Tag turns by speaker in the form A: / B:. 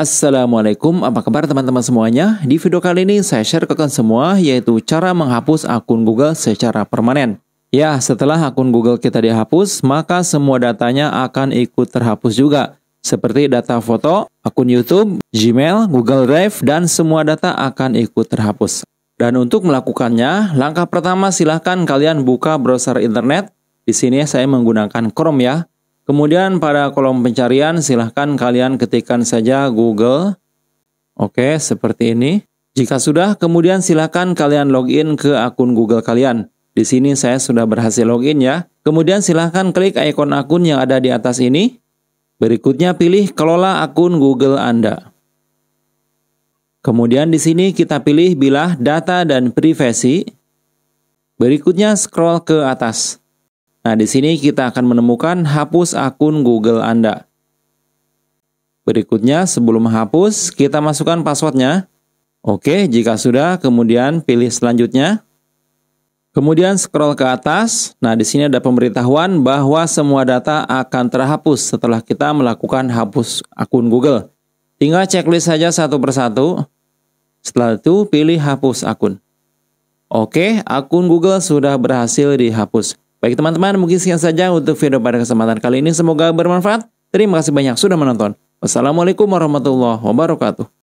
A: Assalamualaikum, apa kabar teman-teman semuanya? Di video kali ini saya share ke kalian semua yaitu cara menghapus akun Google secara permanen. Ya, setelah akun Google kita dihapus, maka semua datanya akan ikut terhapus juga. Seperti data foto, akun YouTube, Gmail, Google Drive, dan semua data akan ikut terhapus. Dan untuk melakukannya, langkah pertama silahkan kalian buka browser internet. Di sini saya menggunakan Chrome ya. Kemudian pada kolom pencarian silahkan kalian ketikkan saja Google. Oke, seperti ini. Jika sudah, kemudian silahkan kalian login ke akun Google kalian. Di sini saya sudah berhasil login ya. Kemudian silahkan klik ikon akun yang ada di atas ini. Berikutnya pilih kelola akun Google Anda. Kemudian di sini kita pilih bilah data dan privasi. Berikutnya scroll ke atas. Nah, di sini kita akan menemukan hapus akun Google Anda. Berikutnya, sebelum hapus, kita masukkan passwordnya. Oke, jika sudah, kemudian pilih selanjutnya. Kemudian scroll ke atas. Nah, di sini ada pemberitahuan bahwa semua data akan terhapus setelah kita melakukan hapus akun Google. Tinggal checklist saja satu persatu. Setelah itu, pilih hapus akun. Oke, akun Google sudah berhasil dihapus. Baik teman-teman, mungkin sekian saja untuk video pada kesempatan kali ini. Semoga bermanfaat. Terima kasih banyak sudah menonton. Wassalamualaikum warahmatullahi wabarakatuh.